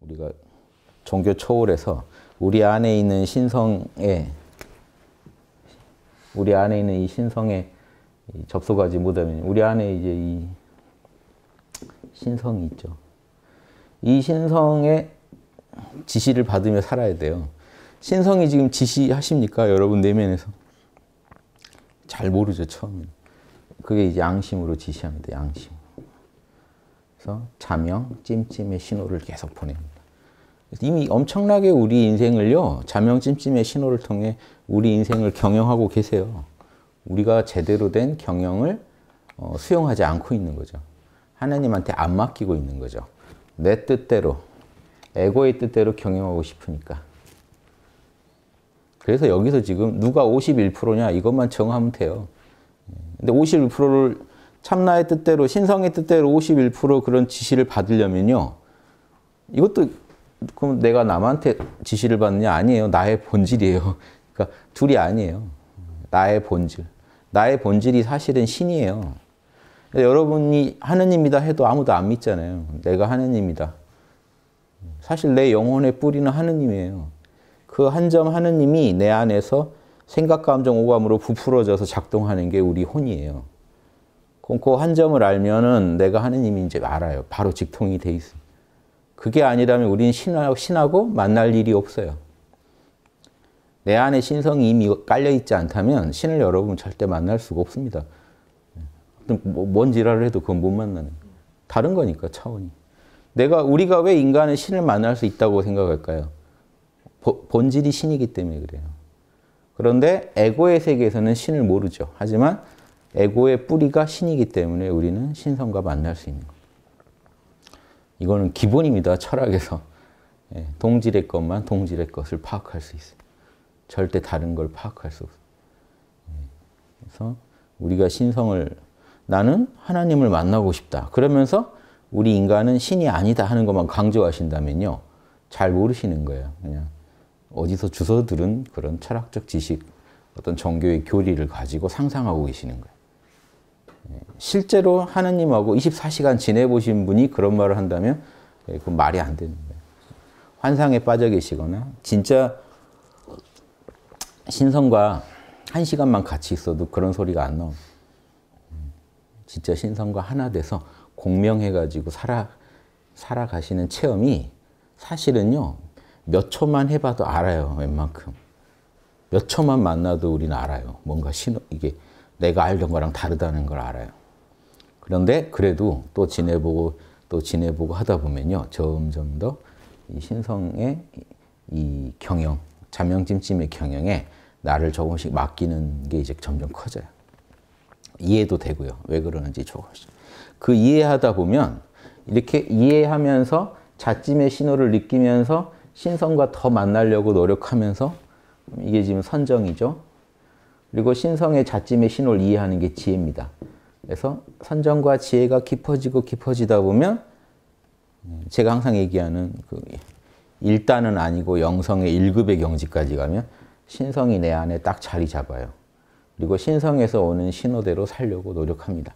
우리가 종교 초월에서 우리 안에 있는 신성에 우리 안에 있는 이 신성에 접속하지 못하면 우리 안에 이제 이 신성이 있죠. 이 신성의 지시를 받으며 살아야 돼요. 신성이 지금 지시하십니까? 여러분 내면에서. 잘 모르죠, 처음에. 그게 이제 양심으로 지시합니다, 양심. 그래서 자명, 찜찜의 신호를 계속 보냅니다. 이미 엄청나게 우리 인생을요, 자명, 찜찜의 신호를 통해 우리 인생을 경영하고 계세요. 우리가 제대로 된 경영을 어, 수용하지 않고 있는 거죠. 하나님한테 안 맡기고 있는 거죠. 내 뜻대로, 에고의 뜻대로 경영하고 싶으니까. 그래서 여기서 지금 누가 51%냐 이것만 정하면 돼요. 근데 51%를 참나의 뜻대로 신성의 뜻대로 51% 그런 지시를 받으려면요. 이것도 그럼 내가 남한테 지시를 받느냐 아니에요. 나의 본질이에요. 그러니까 둘이 아니에요. 나의 본질. 나의 본질이 사실은 신이에요. 여러분이 하느님이다 해도 아무도 안 믿잖아요. 내가 하느님이다. 사실 내 영혼의 뿌리는 하느님이에요. 그 한 점 하느님이 내 안에서 생각, 감정, 오감으로 부풀어져서 작동하는 게 우리 혼이에요. 그한 점을 알면은 내가 하느님이 이제 알아요. 바로 직통이 돼 있어. 그게 아니라면 우리는 신하고, 신하고 만날 일이 없어요. 내 안에 신성이 이미 깔려 있지 않다면 신을 여러분 절대 만날 수가 없습니다. 뭐, 뭔 지랄을 해도 그건 못 만나는. 다른 거니까 차원이. 내가 우리가 왜 인간은 신을 만날 수 있다고 생각할까요? 보, 본질이 신이기 때문에 그래요. 그런데 에고의 세계에서는 신을 모르죠. 하지만 에고의 뿌리가 신이기 때문에 우리는 신성과 만날 수 있는 거 이거는 기본입니다. 철학에서. 예, 동질의 것만 동질의 것을 파악할 수 있어요. 절대 다른 걸 파악할 수 없어요. 예, 그래서 우리가 신성을 나는 하나님을 만나고 싶다. 그러면서 우리 인간은 신이 아니다 하는 것만 강조하신다면요. 잘 모르시는 거예요. 그냥 어디서 주워 들은 그런 철학적 지식, 어떤 종교의 교리를 가지고 상상하고 계시는 거예요. 실제로 하느님하고 24시간 지내보신 분이 그런 말을 한다면 예, 그건 말이 안 되는 거예요. 환상에 빠져 계시거나 진짜 신성과 한 시간만 같이 있어도 그런 소리가 안 나옵니다. 음, 진짜 신성과 하나 돼서 공명해가지고 살아, 살아가시는 체험이 사실은요, 몇 초만 해봐도 알아요, 웬만큼. 몇 초만 만나도 우리는 알아요. 뭔가 신호, 이게 내가 알던 거랑 다르다는 걸 알아요. 그런데 그래도 또 지내보고 또 지내보고 하다 보면요. 점점 더이 신성의 이 경영, 자명찜찜의 경영에 나를 조금씩 맡기는 게 이제 점점 커져요. 이해도 되고요. 왜 그러는지 조금씩. 그 이해하다 보면 이렇게 이해하면서 자찜의 신호를 느끼면서 신성과 더 만나려고 노력하면서 이게 지금 선정이죠. 그리고 신성의 자짐의 신호를 이해하는 게 지혜입니다. 그래서 선정과 지혜가 깊어지고 깊어지다 보면 제가 항상 얘기하는 그 일단은 아니고 영성의 1급의 경지까지 가면 신성이 내 안에 딱 자리 잡아요. 그리고 신성에서 오는 신호대로 살려고 노력합니다.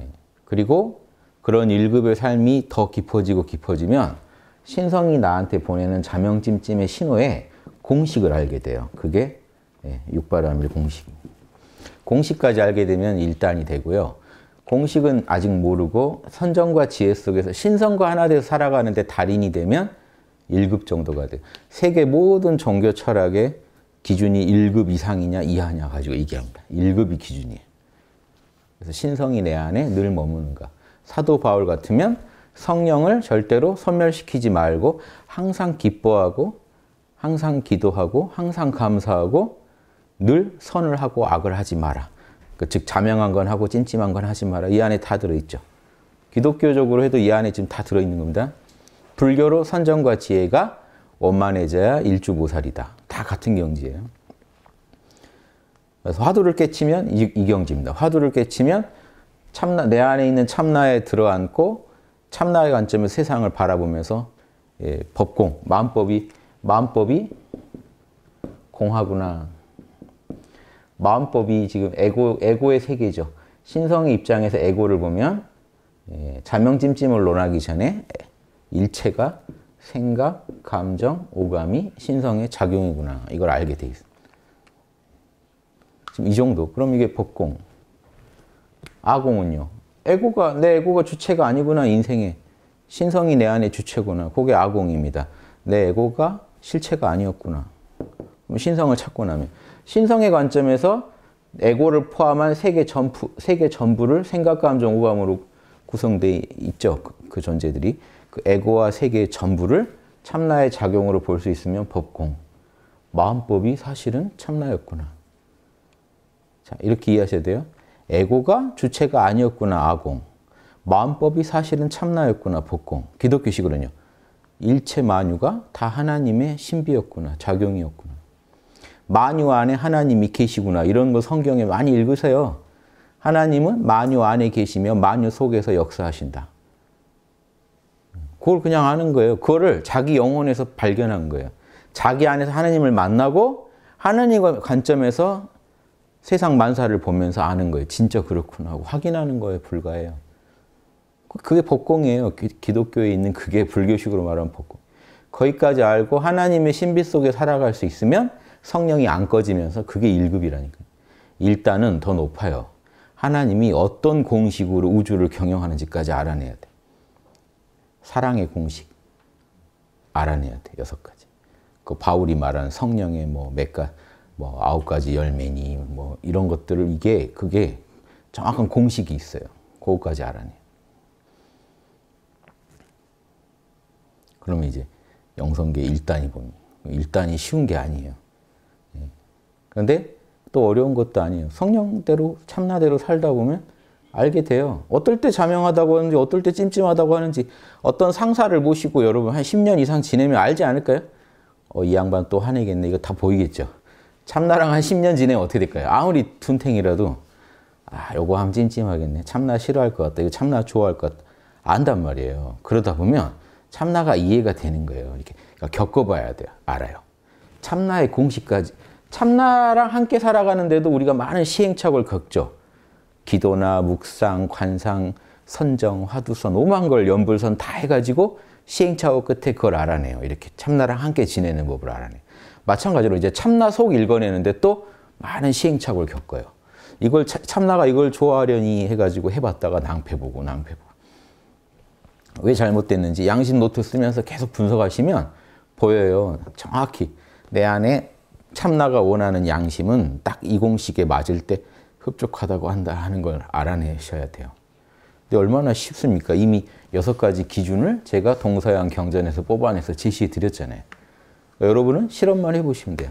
예. 그리고 그런 1급의 삶이 더 깊어지고 깊어지면 신성이 나한테 보내는 자명찜찜의 신호에 공식을 알게 돼요. 그게 예, 육바람일 공식. 공식까지 알게 되면 일단이 되고요. 공식은 아직 모르고 선정과 지혜 속에서 신성과 하나 돼서 살아가는데 달인이 되면 1급 정도가 돼. 세계 모든 종교 철학의 기준이 1급 이상이냐 이하냐 가지고 얘기합니다. 1급이 기준이에요. 그래서 신성이 내 안에 늘 머무는가. 사도 바울 같으면 성령을 절대로 소멸시키지 말고 항상 기뻐하고 항상 기도하고 항상 감사하고 늘 선을 하고 악을 하지 마라. 그즉 자명한 건 하고 찜찜한 건 하지 마라. 이 안에 다 들어있죠. 기독교적으로 해도 이 안에 지금 다 들어있는 겁니다. 불교로 선정과 지혜가 원만해져야 일주보살이다. 다 같은 경지예요. 그래서 화두를 깨치면 이, 이 경지입니다. 화두를 깨치면 참나, 내 안에 있는 참나에 들어앉고 참나의 관점에서 세상을 바라보면서 예, 법공, 마음법이 마음법이 공하구나 마음법이 지금 에고, 에고의 세계죠. 신성의 입장에서 에고를 보면 예, 자명찜찜을 논하기 전에 일체가 생각, 감정, 오감이 신성의 작용이구나. 이걸 알게 돼 있어. 지금 이 정도. 그럼 이게 법공. 아공은요. 에고가 내 에고가 주체가 아니구나. 인생에. 신성이 내 안에 주체구나. 그게 아공입니다. 내 에고가 실체가 아니었구나. 신성을 찾고 나면 신성의 관점에서 에고를 포함한 세계 전부 세계 전부를 생각, 감정, 오감으로 구성되어 있죠. 그, 그 존재들이 그 에고와 세계 전부를 참나의 작용으로 볼 수 있으면 법공. 마음법이 사실은 참나였구나. 자, 이렇게 이해하셔야 돼요. 에고가 주체가 아니었구나, 아공. 마음법이 사실은 참나였구나, 법공. 기독교식으로는요. 일체 만유가 다 하나님의 신비였구나, 작용이었구나. 만유 안에 하나님이 계시구나. 이런 거 성경에 많이 읽으세요. 하나님은 만유 안에 계시며 만유 속에서 역사하신다. 그걸 그냥 아는 거예요. 그거를 자기 영혼에서 발견한 거예요. 자기 안에서 하나님을 만나고 하나님의 관점에서 세상 만사를 보면서 아는 거예요. 진짜 그렇구나 하고 확인하는 거에 불과해요. 그게 복공이에요. 기, 독교에 있는 그게 불교식으로 말하면 복공. 거기까지 알고 하나님의 신비 속에 살아갈 수 있으면 성령이 안 꺼지면서 그게 1급이라니까. 일단은 더 높아요. 하나님이 어떤 공식으로 우주를 경영하는지까지 알아내야 돼. 사랑의 공식 알아내야 돼. 여섯 가지. 그 바울이 말하 성령의 뭐 몇가 뭐 아홉 가지 열매니 뭐 이런 것들을 이게 그게 정확한 공식이 있어요. 그것까지 알아내. 그러면 이제 영성계 1단이 봅니다. 1단이 쉬운 게 아니에요. 그런데 또 어려운 것도 아니에요. 성령대로 참나대로 살다 보면 알게 돼요. 어떨 때 자명하다고 하는지 어떨 때 찜찜하다고 하는지 어떤 상사를 모시고 여러분 한 10년 이상 지내면 알지 않을까요? 어, 이 양반 또 화내겠네. 이거 다 보이겠죠. 참나랑 한 10년 지내면 어떻게 될까요? 아무리 둔탱이라도 아, 요거 하면 찜찜하겠네. 참나 싫어할 것 같다. 이거 참나 좋아할 것 같다. 안단 말이에요. 그러다 보면 참나가 이해가 되는 거예요. 이렇게 그러니까 겪어봐야 돼요. 알아요. 참나의 공식까지 참나랑 함께 살아가는데도 우리가 많은 시행착오를 겪죠. 기도나 묵상, 관상, 선정, 화두선, 오만 걸 연불선 다 해가지고 시행착오 끝에 그걸 알아내요. 이렇게 참나랑 함께 지내는 법을 알아내요. 마찬가지로 이제 참나 속 읽어내는데 또 많은 시행착오를 겪어요. 이걸 차, 참나가 이걸 좋아하려니 해가지고 해봤다가 낭패보고 낭패보고 왜 잘못됐는지 양심 노트 쓰면서 계속 분석하시면 보여요. 정확히 내 안에 참나가 원하는 양심은 딱 이 공식에 맞을 때 흡족하다고 한다 는걸 알아내셔야 돼요. 근데 얼마나 쉽습니까? 이미 여섯 가지 기준을 제가 동서양 경전에서 뽑아내서 제시해 드렸잖아요. 여러분은 실험만 해보시면 돼요.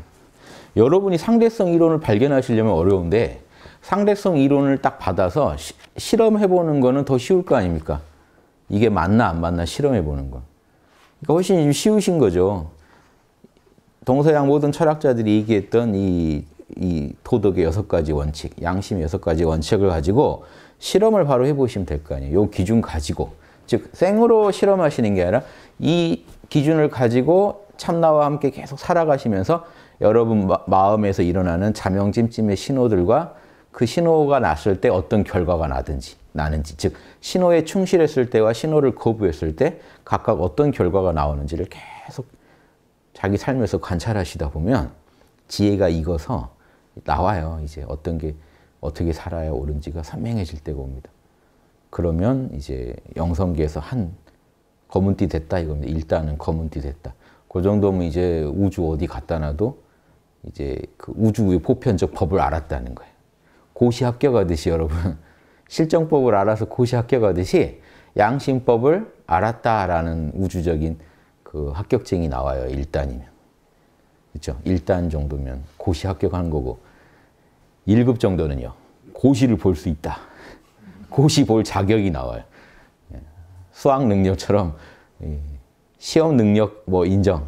여러분이 상대성 이론을 발견하시려면 어려운데 상대성 이론을 딱 받아서 시, 실험해보는 거는 더 쉬울 거 아닙니까? 이게 맞나 안 맞나 실험해보는 거. 그러니까 훨씬 쉬우신 거죠. 동서양 모든 철학자들이 얘기했던 이, 이 도덕의 여섯 가지 원칙, 양심의 여섯 가지 원칙을 가지고 실험을 바로 해보시면 될 거 아니에요. 요 기준 가지고. 즉, 생으로 실험하시는 게 아니라 이 기준을 가지고 참나와 함께 계속 살아가시면서 여러분 마음에서 일어나는 자명찜찜의 신호들과 그 신호가 났을 때 어떤 결과가 나든지 나는지 즉 신호에 충실했을 때와 신호를 거부했을 때 각각 어떤 결과가 나오는지를 계속 자기 삶에서 관찰하시다 보면 지혜가 익어서 나와요. 이제 어떤 게 어떻게 살아야 옳은지가 선명해질 때가 옵니다. 그러면 이제 영성기에서 한 검은띠 됐다 이겁니다. 일단은 검은띠 됐다. 그 정도면 이제 우주 어디 갔다 놔도 이제 그 우주의 보편적 법을 알았다는 거예요. 고시 합격하듯이 여러분 실정법을 알아서 고시 합격하듯이 양심법을 알았다라는 우주적인 그 합격증이 나와요. 1단이면. 그렇죠? 1단 정도면 고시 합격한 거고 1급 정도는요. 고시를 볼 수 있다. 고시 볼 자격이 나와요. 예. 수학 능력처럼 시험 능력 뭐 인정,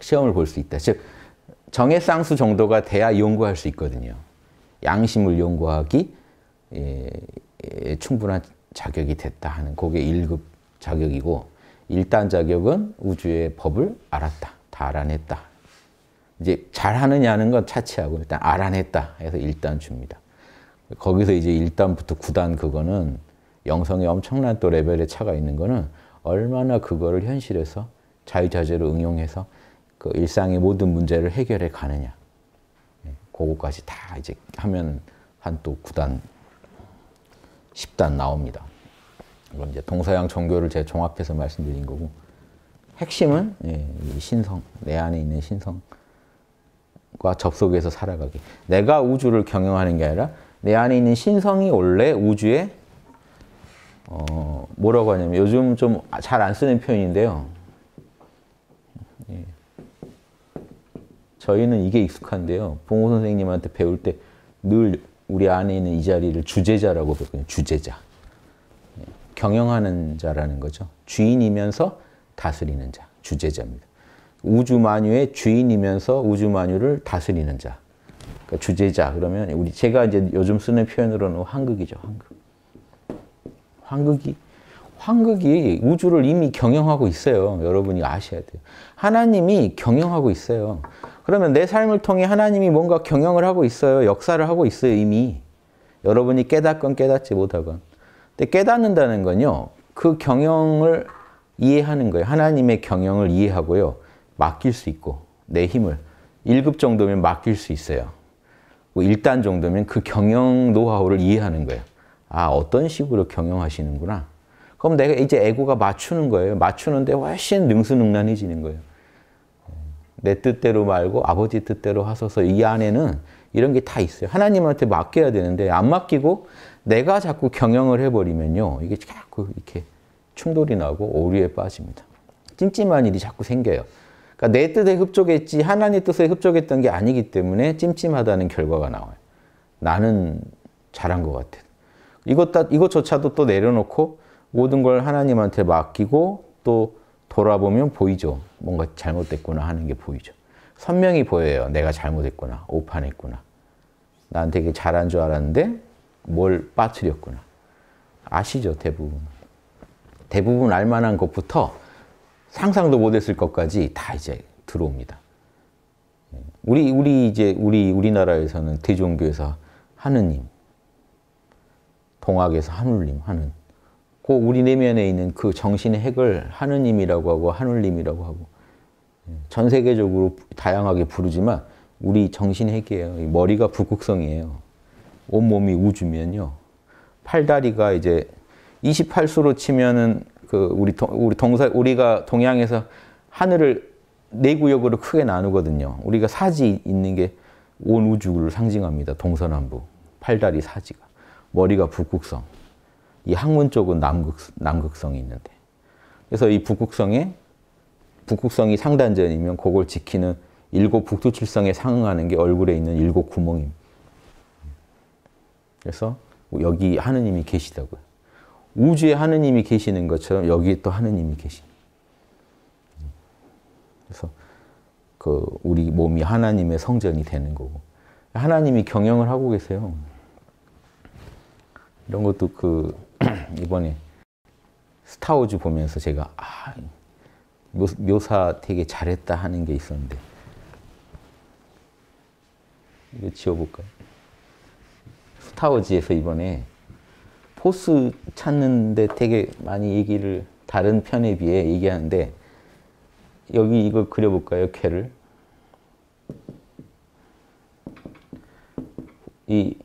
시험을 볼 수 있다. 즉 정의 쌍수 정도가 돼야 연구할 수 있거든요. 양심을 연구하기 예, 예, 충분한 자격이 됐다 하는 그게 1급 자격이고 일단 자격은 우주의 법을 알았다. 다 알아냈다. 이제 잘하느냐는 건 차치하고 일단 알아냈다 해서 일단 줍니다. 거기서 이제 1단부터 9단 그거는 영성의 엄청난 또 레벨의 차가 있는 거는 얼마나 그거를 현실에서 자유자재로 응용해서 그 일상의 모든 문제를 해결해 가느냐. 예, 그거까지 다 이제 하면 한또 9단, 10단 나옵니다. 이건 이제 동서양 종교를 제가 종합해서 말씀드린 거고 핵심은 예, 신성 내 안에 있는 신성과 접속해서 살아가기. 내가 우주를 경영하는 게 아니라 내 안에 있는 신성이 원래 우주에 어, 뭐라고 하냐면 요즘 좀 잘 안 쓰는 표현인데요. 예. 저희는 이게 익숙한데요. 봉호 선생님한테 배울 때 늘 우리 안에 있는 이 자리를 주제자라고 부르거든요. 주제자. 경영하는 자라는 거죠. 주인이면서 다스리는 자, 주제자입니다. 우주 만유의 주인이면서 우주 만유를 다스리는 자. 그러니까 주제자 그러면 우리 제가 이제 요즘 쓰는 표현으로는 황극이죠, 황극. 황극이 황극이 우주를 이미 경영하고 있어요. 여러분이 아셔야 돼요. 하나님이 경영하고 있어요. 그러면 내 삶을 통해 하나님이 뭔가 경영을 하고 있어요. 역사를 하고 있어요, 이미. 여러분이 깨닫건 깨닫지 못하건. 근데 네, 깨닫는다는 건요. 그 경영을 이해하는 거예요. 하나님의 경영을 이해하고요. 맡길 수 있고 내 힘을 1급 정도면 맡길 수 있어요. 1단 뭐 정도면 그 경영 노하우를 이해하는 거예요. 아, 어떤 식으로 경영하시는구나. 그럼 내가 이제 에고가 맞추는 거예요. 맞추는데 훨씬 능수능란해지는 거예요. 내 뜻대로 말고 아버지 뜻대로 하소서 이 안에는 이런 게 다 있어요. 하나님한테 맡겨야 되는데 안 맡기고 내가 자꾸 경영을 해버리면요. 이게 자꾸 이렇게 충돌이 나고 오류에 빠집니다. 찜찜한 일이 자꾸 생겨요. 그러니까 내 뜻에 흡족했지 하나님 뜻에 흡족했던 게 아니기 때문에 찜찜하다는 결과가 나와요. 나는 잘한 것 같아. 이것 다, 이것조차도 또 내려놓고 모든 걸 하나님한테 맡기고 또 돌아보면 보이죠. 뭔가 잘못됐구나 하는 게 보이죠. 선명히 보여요. 내가 잘못했구나. 오판했구나. 나한테 이게 잘한 줄 알았는데 뭘 빠뜨렸구나. 아시죠, 대부분. 대부분 알만한 것부터 상상도 못했을 것까지 다 이제 들어옵니다. 우리 우리 이제 우리 우리나라에서는 대종교에서 하느님, 동학에서 하늘님 하는 그 우리 내면에 있는 그 정신의 핵을 하느님이라고 하고 하늘님이라고 하고 예, 전 세계적으로 다양하게 부르지만 우리 정신 핵이에요. 머리가 북극성이에요. 온몸이 우주면요. 팔다리가 이제 28수로 치면은 그 우리 동, 우리 동사 우리가 동양에서 하늘을 네 구역으로 크게 나누거든요. 우리가 사지 있는 게 온 우주를 상징합니다. 동서남북. 팔다리 사지가. 머리가 북극성. 이 항문 쪽은 남극 남극성이 있는데. 그래서 이 북극성에 북극성이 상단전이면 그걸 지키는 일곱 북두칠성에 상응하는 게 얼굴에 있는 일곱 구멍입니다. 그래서 여기 하느님이 계시다고요. 우주에 하느님이 계시는 것처럼 여기 또 하느님이 계십 그래서 그 우리 몸이 하나님의 성전이 되는 거고 하나님이 경영을 하고 계세요. 이런 것도 그 이번에 스타워즈 보면서 제가 아, 묘사 되게 잘했다 하는 게 있었는데 이거 지워볼까요? 스타워즈에서 이번에 포스 찾는데 되게 많이 얘기를 다른 편에 비해 얘기하는데 여기 이걸 그려볼까요? 캐를 이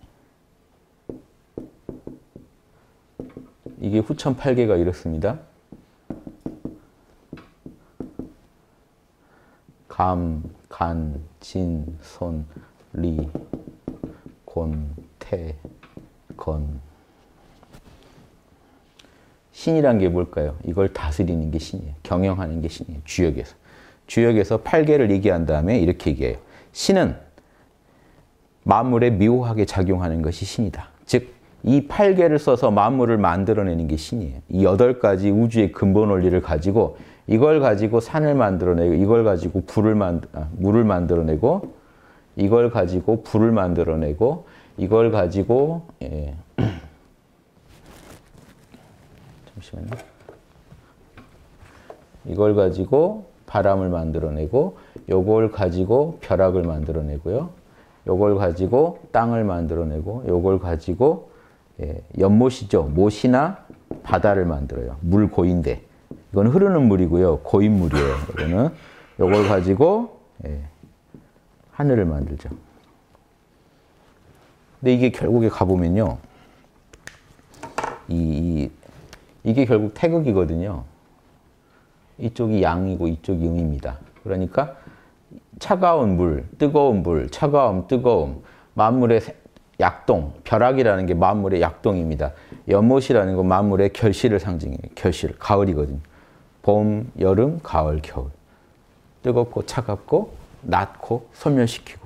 이게 후천 8개가 이렇습니다. 감, 간, 진, 손, 리, 곤, 태건. 신이란 게 뭘까요? 이걸 다스리는 게 신이에요. 경영하는 게 신이에요. 주역에서. 주역에서 8개를 얘기한 다음에 이렇게 얘기해요. 신은 만물에 미호하게 작용하는 것이 신이다. 즉, 이 8개를 써서 만물을 만들어내는 게 신이에요. 이 8가지 우주의 근본 원리를 가지고 이걸 가지고 산을 만들어내고 이걸 가지고 불을 만 아, 물을 만들어내고 이걸 가지고 불을 만들어내고 이걸 가지고 예. 잠시만요. 이걸 가지고 바람을 만들어내고 요걸 가지고 벼락을 만들어내고요. 요걸 가지고 땅을 만들어내고 요걸 가지고 예, 연못이죠. 못이나 바다를 만들어요. 물 고인데 이건 흐르는 물이고요. 고인 물이에요. 이거는 요걸 가지고 예, 하늘을 만들죠. 근데 이게 결국에 가보면요. 이, 이, 게 결국 태극이거든요. 이쪽이 양이고 이쪽이 음입니다. 그러니까 차가운 물, 뜨거운 물, 차가움, 뜨거움, 만물의 약동, 벼락이라는 게 만물의 약동입니다. 연못이라는 건 만물의 결실을 상징해요. 결실, 가을이거든요. 봄, 여름, 가을, 겨울. 뜨겁고 차갑고 낮고 소멸시키고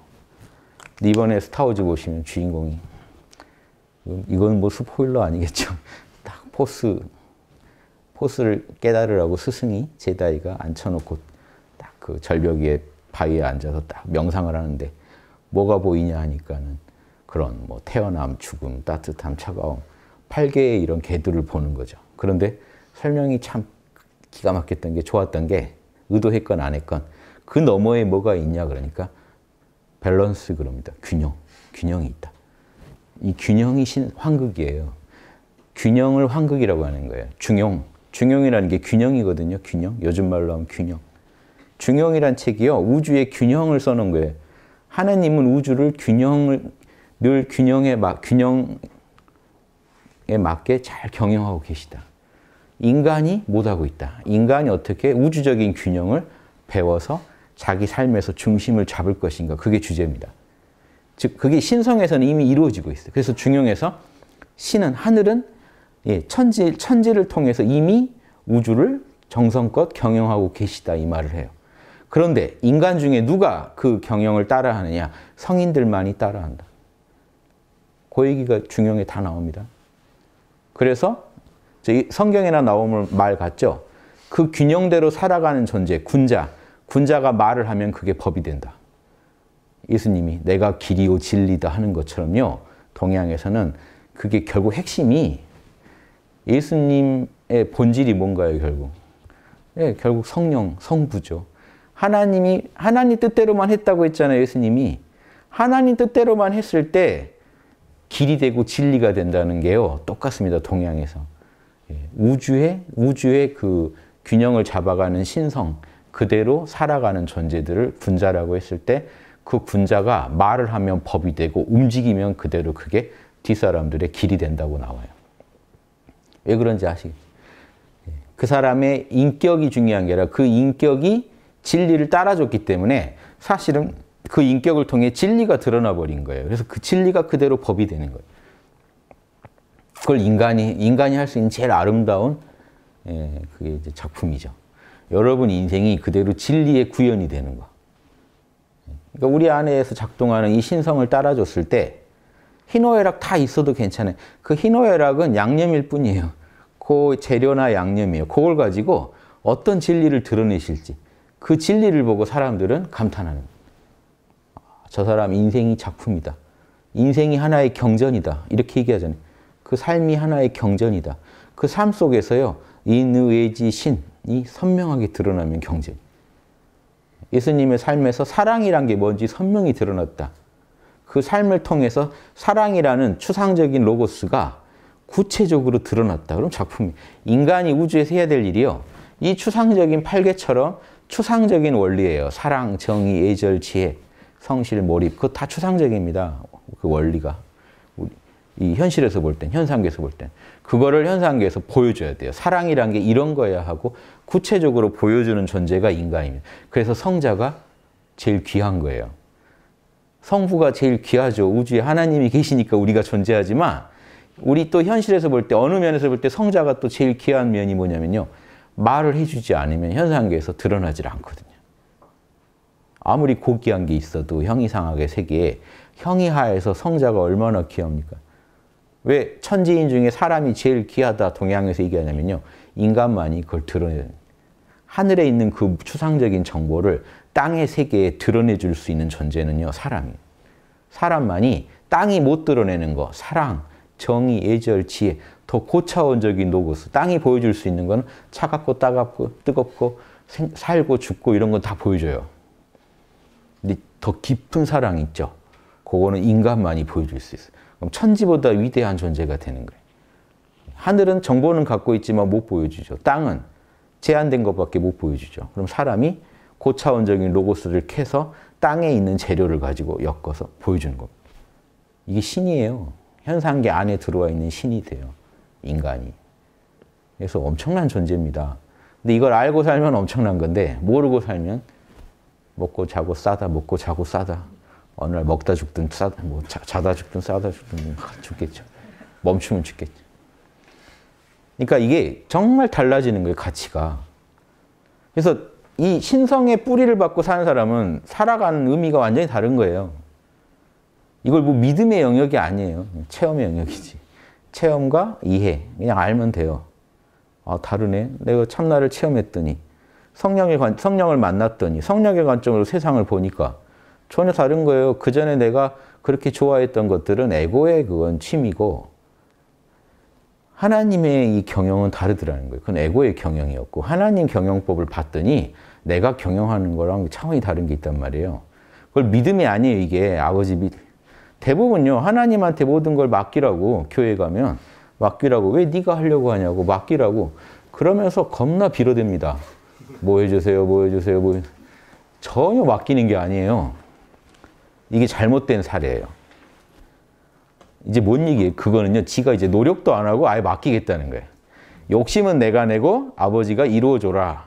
이번에 스타워즈 보시면 주인공이 이건 뭐 스포일러 아니겠죠. 딱 포스 포스를 깨달으라고 스승이 제다이가 앉혀놓고 딱 그 절벽 위에 바위에 앉아서 딱 명상을 하는데 뭐가 보이냐 하니까는 그런 뭐 태어남, 죽음, 따뜻함, 차가움 8개의 이런 개들을 보는 거죠. 그런데 설명이 참 기가 막혔던 게 좋았던 게 의도했건 안 했건 그 너머에 뭐가 있냐 그러니까 밸런스 그럽니다. 균형. 균형이 있다. 이 균형이 신, 황극이에요. 균형을 황극이라고 하는 거예요. 중용. 중용이라는 게 균형이거든요. 균형. 요즘 말로 하면 균형. 중용이란 책이요. 우주의 균형을 써놓은 거예요. 하나님은 우주를 균형을 늘 균형에 막 균형에 맞게 잘 경영하고 계시다. 인간이 못 하고 있다. 인간이 어떻게 우주적인 균형을 배워서 자기 삶에서 중심을 잡을 것인가 그게 주제입니다. 즉 그게 신성에서는 이미 이루어지고 있어요. 그래서 중용에서 신은 하늘은 예, 천지 천지를 통해서 이미 우주를 정성껏 경영하고 계시다 이 말을 해요. 그런데 인간 중에 누가 그 경영을 따라하느냐? 성인들만이 따라한다. 그 얘기가 중용에 다 나옵니다. 그래서 성경에나 나오는 말 같죠? 그 균형대로 살아가는 존재, 군자, 군자가 말을 하면 그게 법이 된다. 예수님이 내가 길이요 진리다 하는 것처럼요. 동양에서는 그게 결국 핵심이 예수님의 본질이 뭔가요, 결국? 네, 결국 성령, 성부죠. 하나님이 하나님 뜻대로만 했다고 했잖아요, 예수님이. 하나님 뜻대로만 했을 때 길이 되고 진리가 된다는 게요. 똑같습니다, 동양에서. 예, 우주의 우주의 그 균형을 잡아가는 신성 그대로 살아가는 존재들을 분자라고 했을 때 그 분자가 말을 하면 법이 되고 움직이면 그대로 그게 뒷사람들의 길이 된다고 나와요. 왜 그런지 아시겠죠? 예. 그 사람의 인격이 중요한 게 아니라 그 인격이 진리를 따라줬기 때문에 사실은 그 인격을 통해 진리가 드러나 버린 거예요. 그래서 그 진리가 그대로 법이 되는 거예요. 그걸 인간이 인간이 할 수 있는 제일 아름다운 예, 그게 이제 작품이죠. 여러분 인생이 그대로 진리의 구현이 되는 거. 그러니까 우리 안에서 작동하는 이 신성을 따라줬을 때 희노애락 다 있어도 괜찮아요. 그 희노애락은 양념일 뿐이에요. 그 재료나 양념이에요. 그걸 가지고 어떤 진리를 드러내실지 그 진리를 보고 사람들은 감탄하는 저 사람 인생이 작품이다. 인생이 하나의 경전이다. 이렇게 얘기하잖아요. 그 삶이 하나의 경전이다. 그 삶 속에서요. 인의지 신 사랑이 선명하게 드러나면 경쟁. 예수님의 삶에서 사랑이란 게 뭔지 선명히 드러났다. 그 삶을 통해서 사랑이라는 추상적인 로고스가 구체적으로 드러났다. 그럼 작품이 인간이 우주에서 해야 될 일이요. 이 추상적인 팔괘처럼 추상적인 원리예요. 사랑, 정의, 예절, 지혜, 성실, 몰입. 그거 다 추상적입니다. 그 원리가. 이 현실에서 볼 땐, 현상계에서 볼 땐. 그거를 현상계에서 보여줘야 돼요. 사랑이란 게 이런 거야 하고 구체적으로 보여주는 존재가 인간입니다. 그래서 성자가 제일 귀한 거예요. 성부가 제일 귀하죠. 우주에 하나님이 계시니까 우리가 존재하지만 우리 또 현실에서 볼 때 어느 면에서 볼 때 성자가 또 제일 귀한 면이 뭐냐면요. 말을 해주지 않으면 현상계에서 드러나질 않거든요. 아무리 고귀한 게 있어도 형이상하게 세계에 형이하에서 성자가 얼마나 귀합니까? 왜 천지인 중에 사람이 제일 귀하다 동양에서 얘기하냐면요. 인간만이 그걸 드러내는 하늘에 있는 그 추상적인 정보를 땅의 세계에 드러내 줄 수 있는 존재는요. 사람이 사람만이 땅이 못 드러내는 거, 사랑, 정의, 예절, 지혜, 더 고차원적인 노고스. 땅이 보여줄 수 있는 건 차갑고 따갑고 뜨겁고 생, 살고 죽고 이런 건 다 보여줘요. 근데 더 깊은 사랑 있죠. 그거는 인간만이 보여줄 수 있어요. 그럼 천지보다 위대한 존재가 되는 거예요. 하늘은 정보는 갖고 있지만 못 보여주죠. 땅은 제한된 것밖에 못 보여주죠. 그럼 사람이 고차원적인 로고스를 캐서 땅에 있는 재료를 가지고 엮어서 보여주는 겁 이게 신이에요. 현상계 안에 들어와 있는 신이 돼요. 인간이. 그래서 엄청난 존재입니다. 근데 이걸 알고 살면 엄청난 건데 모르고 살면 먹고 자고 싸다 먹고 자고 싸다 어느 날 먹다 죽든 싸, 뭐 자, 다 죽든 싸다 죽든 죽겠죠. 멈추면 죽겠죠. 그러니까 이게 정말 달라지는 거예요, 가치가. 그래서 이 신성의 뿌리를 받고 사는 사람은 살아가는 의미가 완전히 다른 거예요. 이걸 뭐 믿음의 영역이 아니에요. 체험의 영역이지. 체험과 이해. 그냥 알면 돼요. 아, 다르네. 내가 참나를 체험했더니, 성령의 관, 성령을 만났더니, 성령의 관점으로 세상을 보니까, 전혀 다른 거예요. 그 전에 내가 그렇게 좋아했던 것들은 에고의 그건 취미고 하나님의 이 경영은 다르더라는 거예요. 그건 에고의 경영이었고 하나님 경영법을 봤더니 내가 경영하는 거랑 차원이 다른 게 있단 말이에요. 그걸 믿음이 아니에요. 이게 아버지 믿 대부분요. 하나님한테 모든 걸 맡기라고 교회 가면 맡기라고 왜 네가 하려고 하냐고 맡기라고 그러면서 겁나 빌어댑니다. 뭐 해주세요. 뭐 해주세요. 뭐 전혀 맡기는 게 아니에요. 이게 잘못된 사례예요. 이제 뭔 얘기예요? 그거는요. 지가 이제 노력도 안 하고 아예 맡기겠다는 거예요. 욕심은 내가 내고 아버지가 이루어줘라.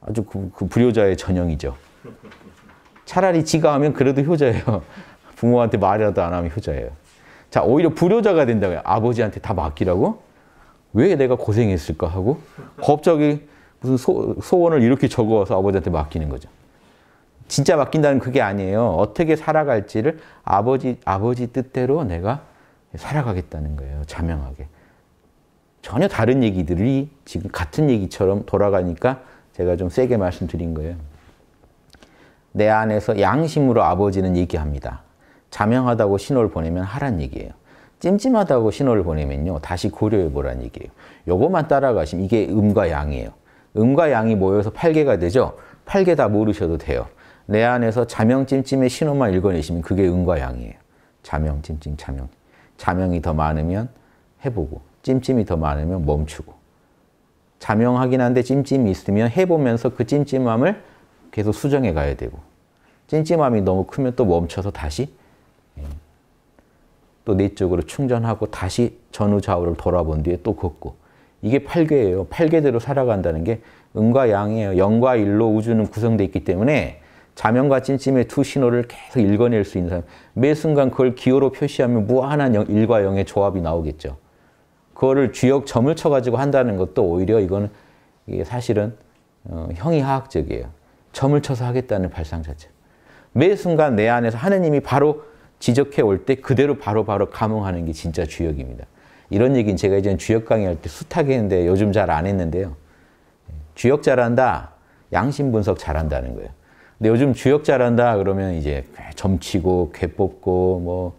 아주 그, 그 불효자의 전형이죠. 차라리 지가 하면 그래도 효자예요. 부모한테 말이라도 안 하면 효자예요. 자, 오히려 불효자가 된다고요. 아버지한테 다 맡기라고? 왜 내가 고생했을까 하고 갑자기 무슨 소, 소원을 이렇게 적어서 아버지한테 맡기는 거죠. 진짜 맡긴다는 그게 아니에요. 어떻게 살아갈지를 아버지, 아버지 뜻대로 내가 살아가겠다는 거예요. 자명하게. 전혀 다른 얘기들이 지금 같은 얘기처럼 돌아가니까 제가 좀 세게 말씀드린 거예요. 내 안에서 양심으로 아버지는 얘기합니다. 자명하다고 신호를 보내면 하란 얘기예요. 찜찜하다고 신호를 보내면요. 다시 고려해 보란 얘기예요. 요것만 따라가시면 이게 음과 양이에요. 음과 양이 모여서 팔개가 되죠. 팔개다 모르셔도 돼요. 내 안에서 자명찜찜의 신호만 읽어내시면 그게 은과 양이에요. 자명, 찜찜, 자명. 자명이 더 많으면 해보고 찜찜이 더 많으면 멈추고 자명하긴 한데 찜찜이 있으면 해보면서 그 찜찜함을 계속 수정해 가야 되고 찜찜함이 너무 크면 또 멈춰서 다시 예. 또내 쪽으로 충전하고 다시 전후좌우를 돌아본 뒤에 또 걷고 이게 팔계예요. 팔계대로 살아간다는 게 음과 양이에요. 영과 일로 우주는 구성되 있기 때문에 자명과 찐찜의 두 신호를 계속 읽어낼 수 있는 사람. 매 순간 그걸 기호로 표시하면 무한한 0, 1과 영의 조합이 나오겠죠. 그거를 주역 점을 쳐가지고 한다는 것도 오히려 이건 사실은 어, 형이하학적이에요. 점을 쳐서 하겠다는 발상 자체. 매 순간 내 안에서 하느님이 바로 지적해 올 때 그대로 바로바로 감흥하는 게 진짜 주역입니다. 이런 얘기는 제가 이제 주역 강의할 때 숱하게 했는데 요즘 잘 안 했는데요. 주역 잘한다, 양심 분석 잘한다는 거예요. 근데 요즘 주역 잘한다 그러면 이제 점치고 괴 뽑고 뭐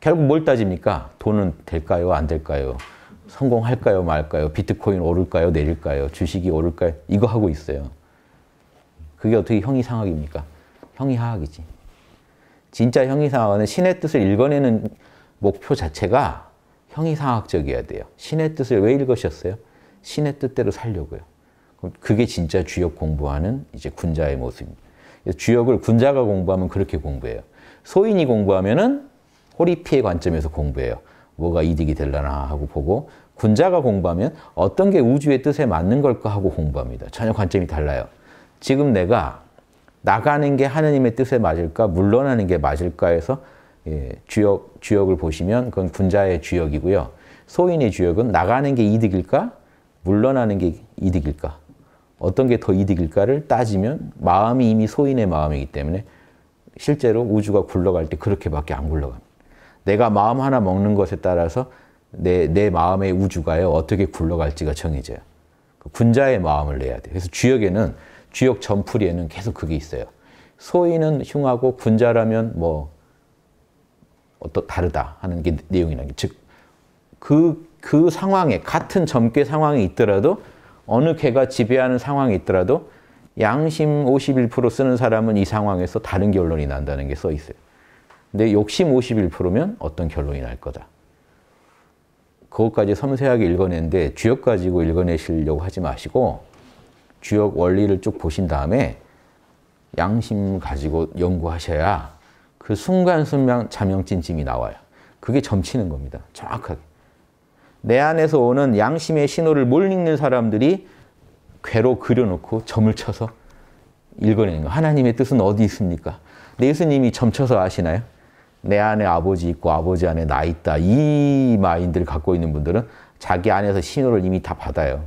결국 뭘 따집니까? 돈은 될까요? 안 될까요? 성공할까요? 말까요? 비트코인 오를까요? 내릴까요? 주식이 오를까요? 이거 하고 있어요. 그게 어떻게 형이상학입니까? 형이하학이지. 진짜 형이상학은 신의 뜻을 읽어내는 목표 자체가 형이상학적이어야 돼요. 신의 뜻을 왜 읽으셨어요? 신의 뜻대로 살려고요. 그게 진짜 주역 공부하는 이제 군자의 모습입니다. 주역을 군자가 공부하면 그렇게 공부해요. 소인이 공부하면은 호리피의 관점에서 공부해요. 뭐가 이득이 될라나 하고 보고 군자가 공부하면 어떤 게 우주의 뜻에 맞는 걸까 하고 공부합니다. 전혀 관점이 달라요. 지금 내가 나가는 게 하느님의 뜻에 맞을까 물러나는 게 맞을까 해서 예, 주역, 주역을 보시면 그건 군자의 주역이고요. 소인의 주역은 나가는 게 이득일까 물러나는 게 이득일까 어떤 게 더 이득일까를 따지면 마음이 이미 소인의 마음이기 때문에 실제로 우주가 굴러갈 때 그렇게밖에 안 굴러갑니다. 내가 마음 하나 먹는 것에 따라서 내, 내 마음의 우주가요, 어떻게 굴러갈지가 정해져요. 그 군자의 마음을 내야 돼요. 그래서 주역에는, 주역 점풀이에는 계속 그게 있어요. 소인은 흉하고 군자라면 뭐, 어떤, 다르다 하는 게 내용이란 게. 즉, 그, 그 상황에, 같은 점괘 상황에 있더라도 어느 개가 지배하는 상황이 있더라도 양심 51% 쓰는 사람은 이 상황에서 다른 결론이 난다는 게 써 있어요. 근데 욕심 51%면 어떤 결론이 날 거다. 그것까지 섬세하게 읽어낸데 주역 가지고 읽어내시려고 하지 마시고 주역 원리를 쭉 보신 다음에 양심 가지고 연구하셔야 그 순간순간 자명진짐이 나와요. 그게 점치는 겁니다. 정확하게. 내 안에서 오는 양심의 신호를 못 읽는 사람들이 괴로 그려놓고 점을 쳐서 읽어내는 거. 하나님의 뜻은 어디 있습니까? 근 네, 예수님이 점쳐서 아시나요? 내 안에 아버지 있고 아버지 안에 나 있다. 이 마인드를 갖고 있는 분들은 자기 안에서 신호를 이미 다 받아요.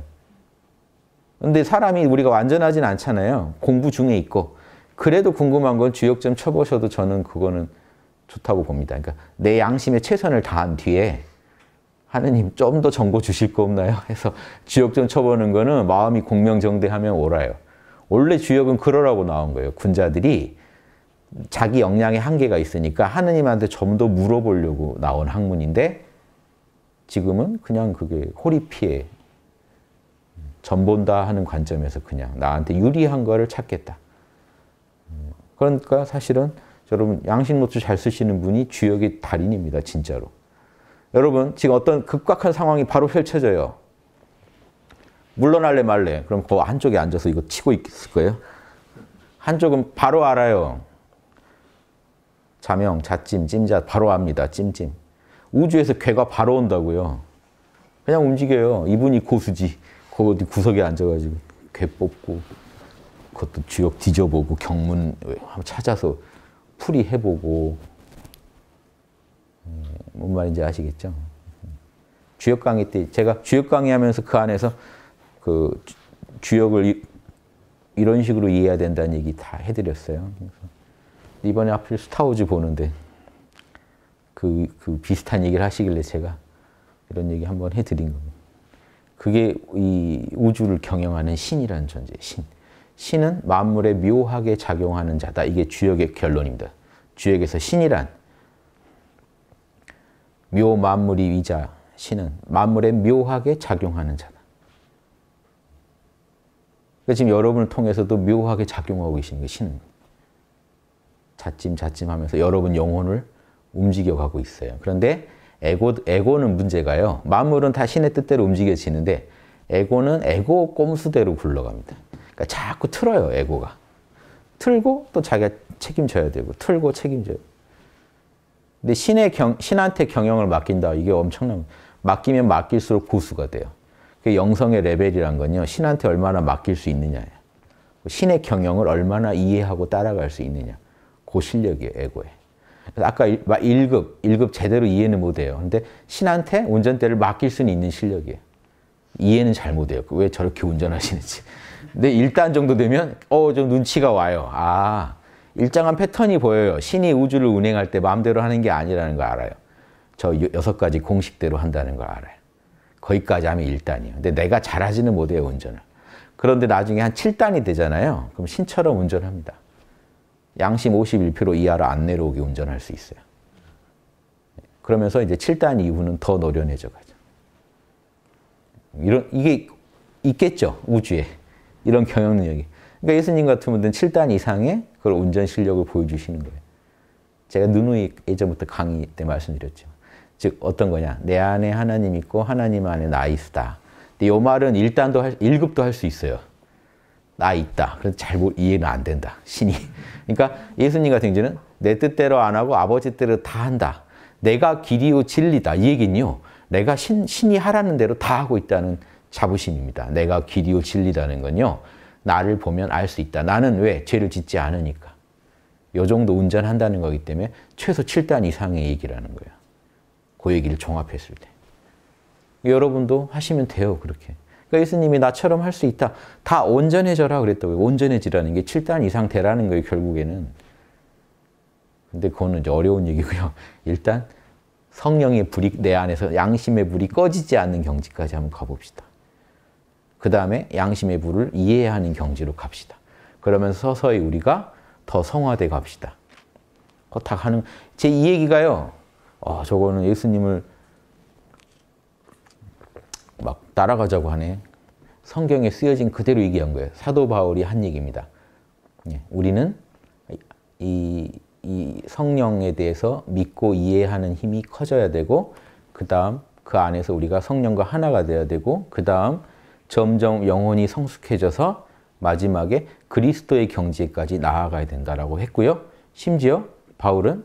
근데 사람이 우리가 완전하진 않잖아요. 공부 중에 있고. 그래도 궁금한 건 주역점 쳐보셔도 저는 그거는 좋다고 봅니다. 그러니까 내 양심에 최선을 다한 뒤에 하느님 좀 더 정보 주실 거 없나요? 해서 주역 좀 쳐보는 거는 마음이 공명정대하면 오라요. 원래 주역은 그러라고 나온 거예요. 군자들이 자기 역량의 한계가 있으니까 하느님한테 좀 더 물어보려고 나온 학문인데 지금은 그냥 그게 호리피에 전 본다 하는 관점에서 그냥 나한테 유리한 거를 찾겠다. 그러니까 사실은 여러분 양식 노트 잘 쓰시는 분이 주역의 달인입니다. 진짜로. 여러분 지금 어떤 급각한 상황이 바로 펼쳐져요. 물러날래 말래. 그럼 그 한쪽에 앉아서 이거 치고 있을 거예요. 한쪽은 바로 알아요. 자명, 자찜, 찜자 바로 압니다. 찜찜. 우주에서 괴가 바로 온다고요. 그냥 움직여요. 이분이 고수지. 거기 그 구석에 앉아가지고 괴 뽑고 그것도 주역 뒤져보고 경문 찾아서 풀이 해보고 뭔 말인지 아시겠죠? 주역 강의 때 제가 주역 강의하면서 그 안에서 그 주역을 이, 런 식으로 이해해야 된다는 얘기 다 해드렸어요. 이번에 하필 스타워즈 보는데 그, 그 비슷한 얘기를 하시길래 제가 이런 얘기 한번 해드린 겁니다. 그게 이 우주를 경영하는 신이라는 존재, 신. 신은 만물에 묘하게 작용하는 자다. 이게 주역의 결론입니다. 주역에서 신이란 묘 만물이 위자 신은 만물에 묘하게 작용하는 자다. 그러니까 지금 여러분을 통해서도 묘하게 작용하고 계시는 게신입 자찜자찜 하면서 여러분 영혼을 움직여가고 있어요. 그런데 에고, 에고는 문제가요. 만물은 다 신의 뜻대로 움직여지는데 에고는 에고 꼼수대로 굴러갑니다. 그러니까 자꾸 틀어요, 에고가. 틀고 또 자기가 책임져야 되고 틀고 책임져요. 근데 신의 경, 신한테 경영을 맡긴다. 이게 엄청난 맡기면 맡길수록 고수가 돼요. 그 영성의 레벨이란 건요. 신한테 얼마나 맡길 수 있느냐예요. 신의 경영을 얼마나 이해하고 따라갈 수 있느냐. 그 실력이에요. 에고에. 아까 1급, 1급 제대로 이해는 못해요. 근데 신한테 운전대를 맡길 수는 있는 실력이에요. 이해는 잘 못해요. 왜 저렇게 운전하시는지. 근데 일단 정도 되면 어좀 눈치가 와요. 아 일정한 패턴이 보여요. 신이 우주를 운행할 때 마음대로 하는 게 아니라는 걸 알아요. 저 여섯 가지 공식대로 한다는 걸 알아요. 거기까지 하면 1단이에요. 근데 내가 잘하지는 못해요, 운전을. 그런데 나중에 한 7단이 되잖아요. 그럼 신처럼 운전합니다. 양심 5 1 이하로 안 내려오게 운전할 수 있어요. 그러면서 이제 7단 이후는 더 노련해져 가죠. 이런, 이게 있겠죠, 우주에. 이런 경영 능력이. 그러니까 예수님 같은 분들은 7단 이상의 그걸 운전 실력을 보여주시는 거예요. 제가 누누이 예전부터 강의 때 말씀드렸죠. 즉 어떤 거냐. 내 안에 하나님 있고 하나님 안에 나 있다. 근데 이 말은 1단도 할, 1급도 할 수 있어요. 나 있다. 그래서 잘 이해는 안 된다. 신이. 그러니까 예수님 같은 경우는 내 뜻대로 안 하고 아버지 뜻대로 다 한다. 내가 길이요 진리다. 이 얘기는요. 내가 신, 신이 하라는 대로 다 하고 있다는 자부심입니다. 내가 길이요 진리다는 건요. 나를 보면 알 수 있다. 나는 왜? 죄를 짓지 않으니까. 요 정도 운전한다는 거기 때문에 최소 7단 이상의 얘기라는 거예요. 그 얘기를 종합했을 때. 여러분도 하시면 돼요, 그렇게. 그러니까 예수님이 나처럼 할 수 있다. 다 온전해져라 그랬다고요. 온전해지라는 게 7단 이상 되라는 거예요, 결국에는. 근데 그거는 이제 어려운 얘기고요. 일단 성령의 불이 내 안에서 양심의 불이 꺼지지 않는 경지까지 한번 가봅시다. 그 다음에 양심의 부를 이해 하는 경지로 갑시다. 그러면서 서서히 우리가 더 성화돼 갑시다. 다 하는 제 이 얘기가요. 어, 저거는 예수님을 막 따라가자고 하네. 성경에 쓰여진 그대로 얘기한 거예요. 사도 바울이 한 얘기입니다. 예, 우리는 이, 이 성령에 대해서 믿고 이해하는 힘이 커져야 되고 그 다음 그 안에서 우리가 성령과 하나가 되어야 되고 그 다음 점점 영혼이 성숙해져서 마지막에 그리스도의 경지에까지 나아가야 된다라고 했고요. 심지어 바울은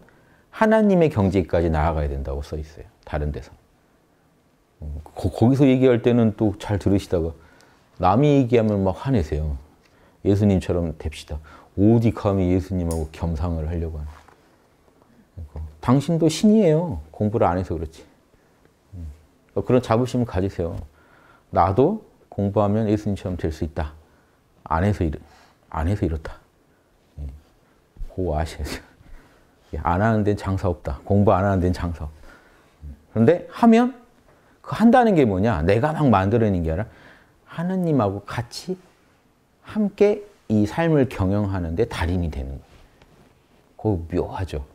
하나님의 경지까지 나아가야 된다고 써 있어요. 다른 데서. 음, 거, 기서 얘기할 때는 또 잘 들으시다가 남이 얘기하면 막 화내세요. 예수님처럼 됩시다. 오디 감히 예수님하고 겸상을 하려고 하는. 그러니까 당신도 신이에요. 공부를 안 해서 그렇지. 음, 그런 자부심을 가지세요. 나도 공부하면 예수님처럼 될 수 있다. 안에서 이렇, 안에서 이렇다. 예. 그거 아셔야 돼 예. 안 하는 데는 장사 없다. 공부 안 하는 데는 장사 없다. 그런데 하면 그 한다는 게 뭐냐? 내가 막만들어내게 아니라 하느님하고 같이 함께 이 삶을 경영하는데 달인이 되는 거예요. 그 묘하죠.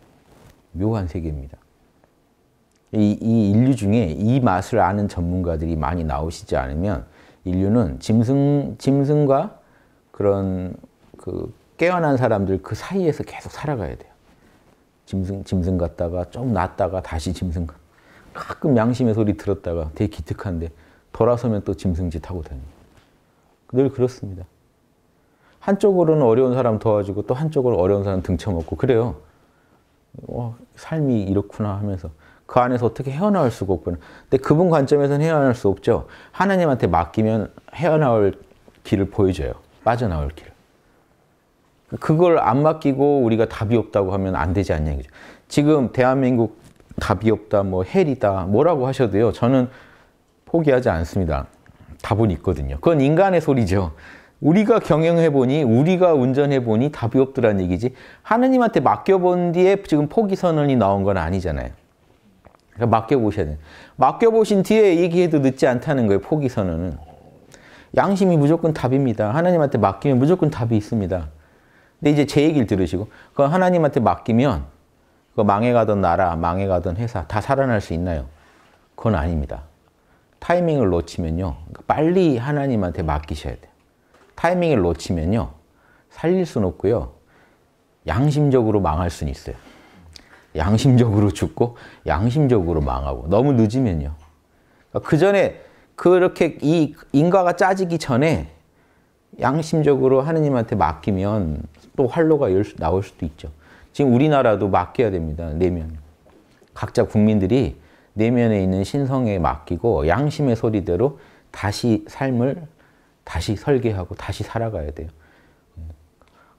묘한 세계입니다. 이, 이, 인류 중에 이 맛을 아는 전문가들이 많이 나오시지 않으면 인류는 짐승, 짐승과 그런 그 깨어난 사람들 그 사이에서 계속 살아가야 돼요. 짐승, 짐승 갔다가 좀 났다가 다시 짐승 가. 가끔 양심의 소리 들었다가 되게 기특한데 돌아서면 또 짐승짓 하고 다니고. 늘 그렇습니다. 한쪽으로는 어려운 사람 도와주고 또 한쪽으로 어려운 사람 등쳐먹고 그래요. 와, 어, 삶이 이렇구나 하면서. 그 안에서 어떻게 헤어나올 수가 없구나. 근데 그분 관점에서는 헤어나올 수 없죠. 하나님한테 맡기면 헤어나올 길을 보여줘요. 빠져나올 길. 그걸 안 맡기고 우리가 답이 없다고 하면 안 되지 않냐 이거죠. 지금 대한민국 답이 없다, 뭐 헬이다, 뭐라고 하셔도요. 저는 포기하지 않습니다. 답은 있거든요. 그건 인간의 소리죠. 우리가 경영해보니, 우리가 운전해보니 답이 없더라는 얘기지. 하느님한테 맡겨본 뒤에 지금 포기 선언이 나온 건 아니잖아요. 그러니까 맡겨보셔야 돼요. 맡겨보신 뒤에 얘기해도 늦지 않다는 거예요. 포기 선언은. 양심이 무조건 답입니다. 하나님한테 맡기면 무조건 답이 있습니다. 근데 이제 제 얘기를 들으시고 그 하나님한테 맡기면 그 망해가던 나라, 망해가던 회사 다 살아날 수 있나요? 그건 아닙니다. 타이밍을 놓치면요. 그러니까 빨리 하나님한테 맡기셔야 돼요. 타이밍을 놓치면요. 살릴 수는 없고요. 양심적으로 망할 수는 있어요. 양심적으로 죽고 양심적으로 망하고 너무 늦으면요. 그 전에 그렇게 이 인과가 짜지기 전에 양심적으로 하느님한테 맡기면 또 활로가 나올 수도 있죠. 지금 우리나라도 맡겨야 됩니다. 내면. 각자 국민들이 내면에 있는 신성에 맡기고 양심의 소리대로 다시 삶을 다시 설계하고 다시 살아가야 돼요.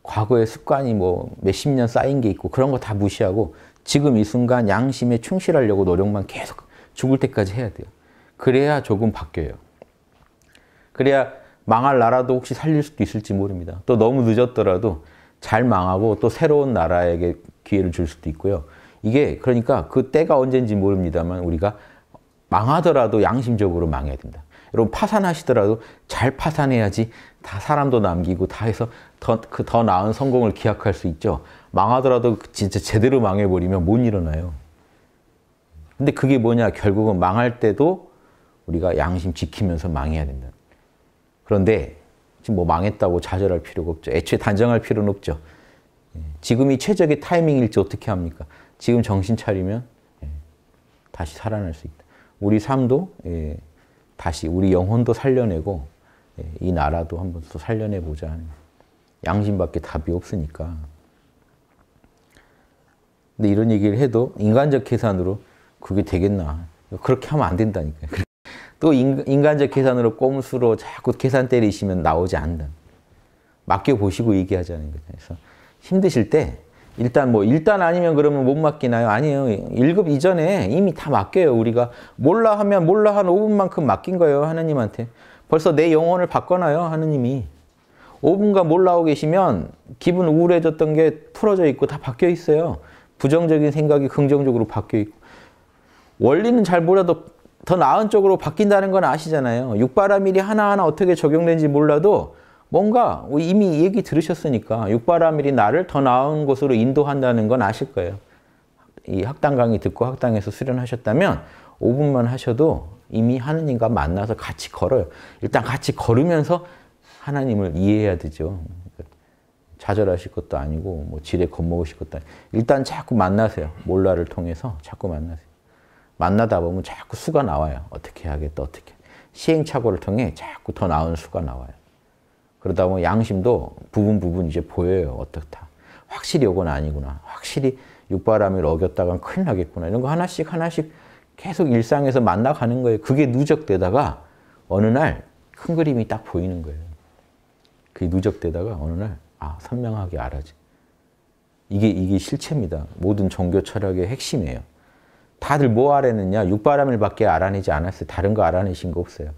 과거의 습관이 뭐 몇 십 년 쌓인 게 있고 그런 거 다 무시하고 지금 이 순간 양심에 충실하려고 노력만 계속 죽을 때까지 해야 돼요. 그래야 조금 바뀌어요. 그래야 망할 나라도 혹시 살릴 수도 있을지 모릅니다. 또 너무 늦었더라도 잘 망하고 또 새로운 나라에게 기회를 줄 수도 있고요. 이게 그러니까 그 때가 언젠지 모릅니다만 우리가 망하더라도 양심적으로 망해야 된다. 여러분 파산하시더라도 잘 파산해야지 다 사람도 남기고 다 해서 더, 그 더 나은 성공을 기약할 수 있죠. 망하더라도 진짜 제대로 망해버리면 못 일어나요. 근데 그게 뭐냐? 결국은 망할 때도 우리가 양심 지키면서 망해야 된다. 그런데 지금 뭐 망했다고 좌절할 필요가 없죠. 애초에 단정할 필요는 없죠. 예. 지금이 최적의 타이밍일지 어떻게 합니까? 지금 정신 차리면 예, 다시 살아날 수 있다. 우리 삶도 예, 다시 우리 영혼도 살려내고 이 나라도 한번 또 살려내보자. 양심밖에 답이 없으니까. 근데 이런 얘기를 해도 인간적 계산으로 그게 되겠나. 그렇게 하면 안 된다니까요. 또 인간적 계산으로 꼼수로 자꾸 계산 때리시면 나오지 않는 맡겨보시고 얘기하자는 거죠. 그래서 힘드실 때 일단 뭐 일단 아니면 그러면 못 맡기나요? 아니에요. 1급 이전에 이미 다 맡겨요. 우리가 몰라 하면 몰라 한 5분만큼 맡긴 거예요. 하느님한테. 벌써 내 영혼을 바꿔놔요. 하느님이. 5분간 몰라오 계시면 기분 우울해졌던 게 풀어져 있고 다 바뀌어 있어요. 부정적인 생각이 긍정적으로 바뀌어 있고 원리는 잘 몰라도 더 나은 쪽으로 바뀐다는 건 아시잖아요. 육바라밀이 하나하나 어떻게 적용된지 몰라도 뭔가 뭐 이미 얘기 들으셨으니까 육바라밀이 나를 더 나은 곳으로 인도한다는 건 아실 거예요. 이 학당 강의 듣고 학당에서 수련하셨다면 5분만 하셔도 이미 하느님과 만나서 같이 걸어요. 일단 같이 걸으면서 하나님을 이해해야 되죠. 좌절하실 것도 아니고 뭐 지레 겁먹으실 것도 아니고 일단 자꾸 만나세요. 몰라를 통해서 자꾸 만나세요. 만나다 보면 자꾸 수가 나와요. 어떻게 하겠다, 어떻게. 시행착오를 통해 자꾸 더 나은 수가 나와요. 그러다 보면 양심도 부분 부분 이제 보여요. 어떻다. 확실히 요건 아니구나. 확실히 육바람을 어겼다간 큰일 나겠구나. 이런 거 하나씩 하나씩 계속 일상에서 만나가는 거예요. 그게 누적되다가 어느 날 큰 그림이 딱 보이는 거예요. 그게 누적되다가 어느 날 아, 선명하게 알아지. 이게, 이게 실체입니다. 모든 종교 철학의 핵심이에요. 다들 뭐 알아냈냐? 육바라밀밖에 알아내지 않았어요. 다른 거 알아내신 거 없어요.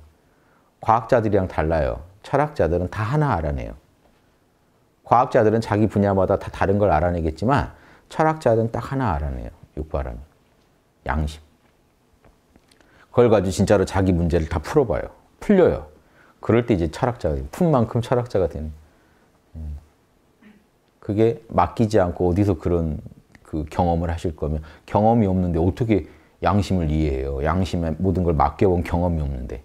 과학자들이랑 달라요. 철학자들은 다 하나 알아내요. 과학자들은 자기 분야마다 다 다른 걸 알아내겠지만 철학자들은 딱 하나 알아내요. 육바라밀. 양심. 그걸 가지고 진짜로 자기 문제를 다 풀어봐요. 풀려요. 그럴 때 이제 철학자가 푼 만큼 철학자가 되는 그게 맡기지 않고 어디서 그런 그 경험을 하실 거면 경험이 없는데 어떻게 양심을 이해해요. 양심에 모든 걸 맡겨본 경험이 없는데.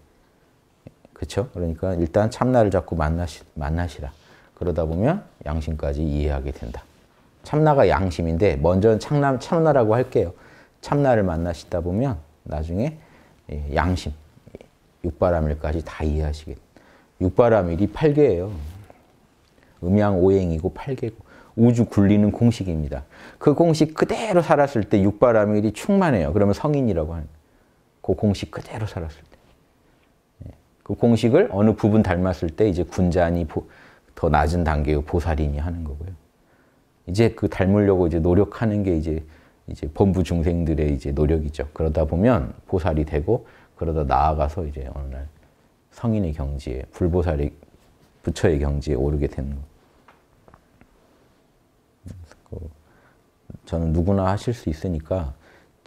그렇죠? 그러니까 일단 참나를 자꾸 만나시, 만나시라. 그러다 보면 양심까지 이해하게 된다. 참나가 양심인데 먼저 참나, 참나라고 할게요. 참나를 만나시다 보면 나중에 양심, 육바라밀까지다 이해하시게 육바라밀이 8개예요. 음양 오행이고 8개고 우주 굴리는 공식입니다. 그 공식 그대로 살았을 때 육바라밀이 충만해요. 그러면 성인이라고 하는 그 공식 그대로 살았을 때. 예. 그 공식을 어느 부분 닮았을 때 이제 군자니 더 낮은 단계의 보살이니 하는 거고요. 이제 그 닮으려고 이제 노력하는 게 이제 이제 본부 중생들의 이제 노력이죠. 그러다 보면 보살이 되고 그러다 나아가서 이제 어느 날 성인의 경지에 불보살이 부처의 경지에 오르게 되는 거 어, 저는 누구나 하실 수 있으니까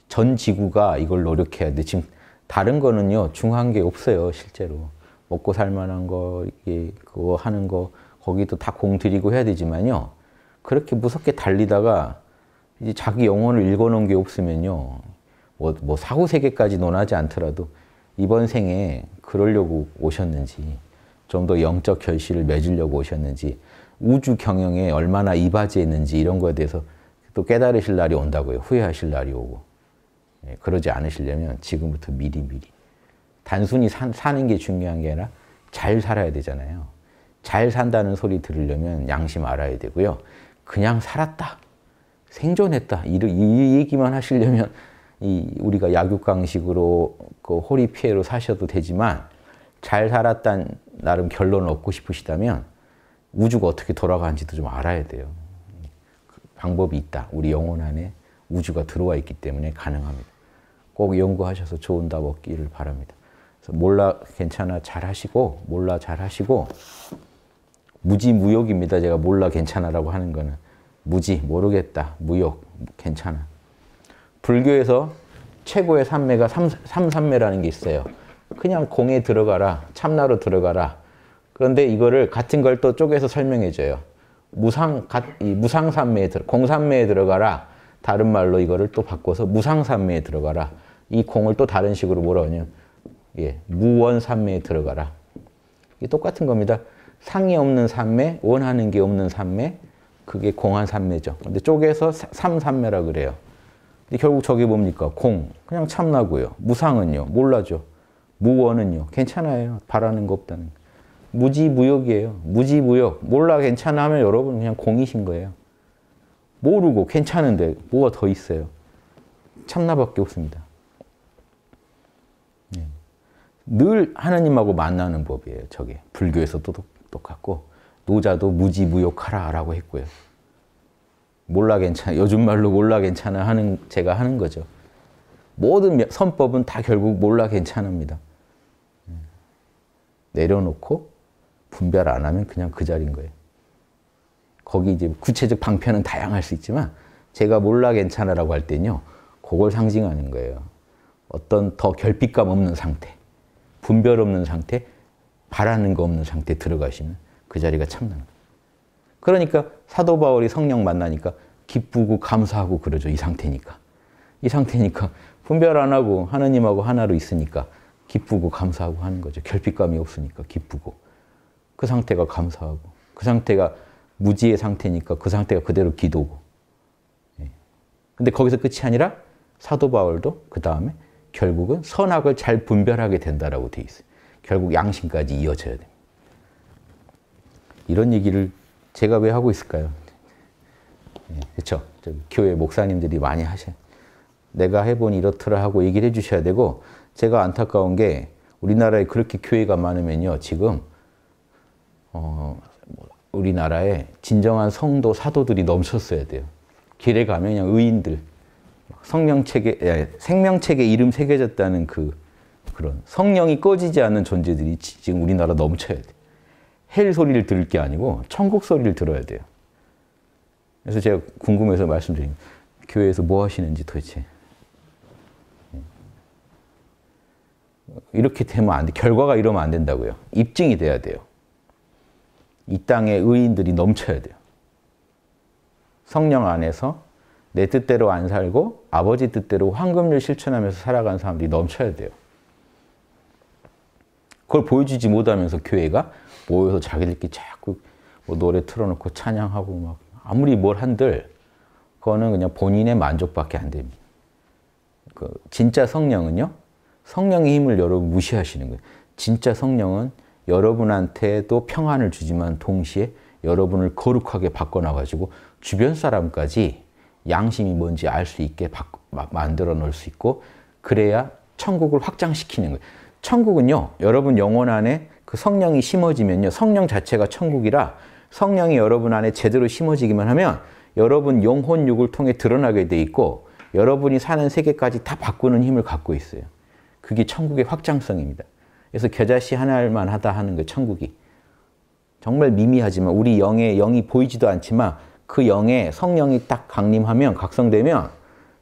전 지구가 이걸 노력해야 돼. 지금 다른 거는요 중요한 게 없어요 실제로 먹고 살만한 거 이게 그거 하는 거 거기도 다 공들이고 해야 되지만요 그렇게 무섭게 달리다가 이제 자기 영혼을 읽어놓은 게 없으면요 뭐, 뭐 사후 세계까지 논하지 않더라도 이번 생에 그러려고 오셨는지 좀 더 영적 결실을 맺으려고 오셨는지 우주 경영에 얼마나 이바지했는지 이런 거에 대해서 또 깨달으실 날이 온다고요. 후회하실 날이 오고. 예, 그러지 않으시려면 지금부터 미리미리. 단순히 사, 사는 게 중요한 게 아니라 잘 살아야 되잖아요. 잘 산다는 소리 들으려면 양심 알아야 되고요. 그냥 살았다. 생존했다. 이, 이 얘기만 하시려면 이 우리가 약육강식으로 그 호리 피에로 사셔도 되지만 잘살았다는 나름 결론을 얻고 싶으시다면 우주가 어떻게 돌아가는지도 좀 알아야 돼요. 그 방법이 있다. 우리 영혼 안에 우주가 들어와 있기 때문에 가능합니다. 꼭 연구하셔서 좋은 답 얻기를 바랍니다. 몰라 괜찮아 잘 하시고 몰라 잘 하시고 무지무욕입니다. 제가 몰라 괜찮아라고 하는 거는 무지 모르겠다 무욕 괜찮아. 불교에서 최고의 삼매가 삼삼매라는 게 있어요. 그냥 공에 들어가라 참나로 들어가라 그런데 이거를 같은 걸 또 쪼개서 설명해 줘요. 무상, 무상산매에 들어, 공산매에 들어가라. 다른 말로 이거를 또 바꿔서 무상산매에 들어가라. 이 공을 또 다른 식으로 뭐라 하냐. 예, 무원산매에 들어가라. 이게 똑같은 겁니다. 상이 없는 산매, 원하는 게 없는 산매, 그게 공한 산매죠. 근데 쪼개서 삼산매라 그래요. 근데 결국 저게 뭡니까? 공. 그냥 참나고요. 무상은요. 몰라죠. 무원은요. 괜찮아요. 바라는 거 없다는 거. 무지무역이에요. 무지무역. 몰라 괜찮아 하면 여러분 그냥 공이신 거예요. 모르고 괜찮은데 뭐가 더 있어요. 참나밖에 없습니다. 네. 늘 하나님하고 만나는 법이에요. 저게 불교에서도 똑같고 노자도 무지무욕하라라고 했고요. 몰라 괜찮아. 요즘 말로 몰라 괜찮아 하는 제가 하는 거죠. 모든 선법은 다 결국 몰라 괜찮습니다. 네. 내려놓고 분별 안 하면 그냥 그 자리인 거예요. 거기 이제 구체적 방편은 다양할 수 있지만 제가 몰라 괜찮아라고 할 때는요. 그걸 상징하는 거예요. 어떤 더 결핍감 없는 상태, 분별 없는 상태, 바라는 거 없는 상태 들어가시면 그 자리가 참는 거예요. 그러니까 사도 바울이 성령 만나니까 기쁘고 감사하고 그러죠. 이 상태니까. 이 상태니까 분별 안 하고 하느님하고 하나로 있으니까 기쁘고 감사하고 하는 거죠. 결핍감이 없으니까 기쁘고. 그 상태가 감사하고 그 상태가 무지의 상태니까 그 상태가 그대로 기도고 예. 근데 거기서 끝이 아니라 사도 바울도 그 다음에 결국은 선악을 잘 분별하게 된다라고 돼 있어요. 결국 양심까지 이어져야 됩니다. 이런 얘기를 제가 왜 하고 있을까요? 예, 그렇죠. 교회 목사님들이 많이 하셔. 내가 해보니 이렇더라 하고 얘기를 해주셔야 되고 제가 안타까운 게 우리나라에 그렇게 교회가 많으면요 지금 어, 뭐 우리나라에 진정한 성도 사도들이 넘쳤어야 돼요. 길에 가면 그냥 의인들 성명책에 예, 생명책에 이름 새겨졌다는 그 그런 성령이 꺼지지 않는 존재들이 지금 우리나라 넘쳐야 돼. 헬 소리를 들을 게 아니고 천국 소리를 들어야 돼요. 그래서 제가 궁금해서 말씀드린 교회에서 뭐 하시는지 도대체 예. 이렇게 되면 안 돼. 결과가 이러면 안 된다고요. 입증이 돼야 돼요. 이 땅에 의인들이 넘쳐야 돼요. 성령 안에서 내 뜻대로 안 살고 아버지 뜻대로 황금률 실천하면서 살아가 사람들이 넘쳐야 돼요. 그걸 보여주지 못하면서 교회가 모여서 자기들끼리 자꾸 뭐 노래 틀어놓고 찬양하고 막 아무리 뭘 한들 그거는 그냥 본인의 만족밖에 안 됩니다. 그 진짜 성령은요 성령의 힘을 여러분 무시하시는 거예요. 진짜 성령은 여러분한테도 평안을 주지만 동시에 여러분을 거룩하게 바꿔놔가지고 주변 사람까지 양심이 뭔지 알 수 있게 바, 마, 만들어 놓을 수 있고 그래야 천국을 확장시키는 거예요. 천국은요, 여러분 영혼 안에 그 성령이 심어지면요, 성령 자체가 천국이라 성령이 여러분 안에 제대로 심어지기만 하면 여러분 영혼 육을 통해 드러나게 돼 있고 여러분이 사는 세계까지 다 바꾸는 힘을 갖고 있어요. 그게 천국의 확장성입니다. 그래서 겨자씨 하나일만 하다 하는 거 그 천국이. 정말 미미하지만 우리 영의 영이 보이지도 않지만 그 영에 성령이 딱 강림하면 각성되면